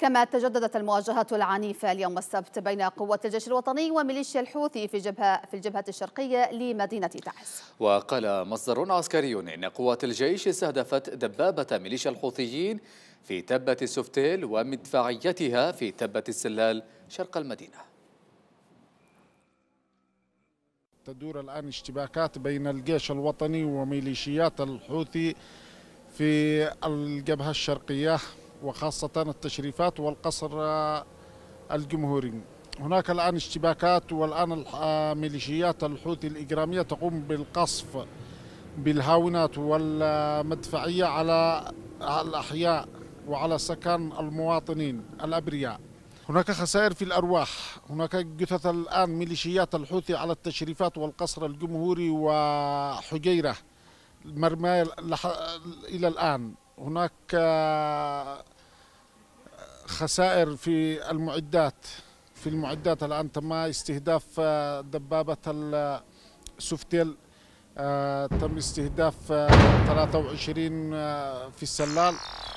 كما تجددت المواجهات العنيفة اليوم السبت بين قوات الجيش الوطني وميليشيا الحوثي في جبهة في الجبهة الشرقية لمدينة تعز. وقال مصدر عسكري إن قوات الجيش استهدفت دبابة ميليشيا الحوثيين في تبة السفتيل ومدفعيتها في تبة السلال شرق المدينة. تدور الآن اشتباكات بين الجيش الوطني وميليشيات الحوثي في الجبهة الشرقية وخاصة التشريفات والقصر آه، الجمهوري هناك الآن اشتباكات والآن آه، ميليشيات الحوثي الإجرامية تقوم بالقصف بالهاونات والمدفعية على الأحياء وعلى سكن المواطنين الأبرياء هناك خسائر في الأرواح هناك جثث الآن ميليشيات الحوثي على التشريفات والقصر الجمهوري وحجيرة مرماية إلى الآن هناك آه، خسائر في المعدات في المعدات الآن تم استهداف آه، دبابة السوفتيل آه، تم استهداف 23 آه، في السلال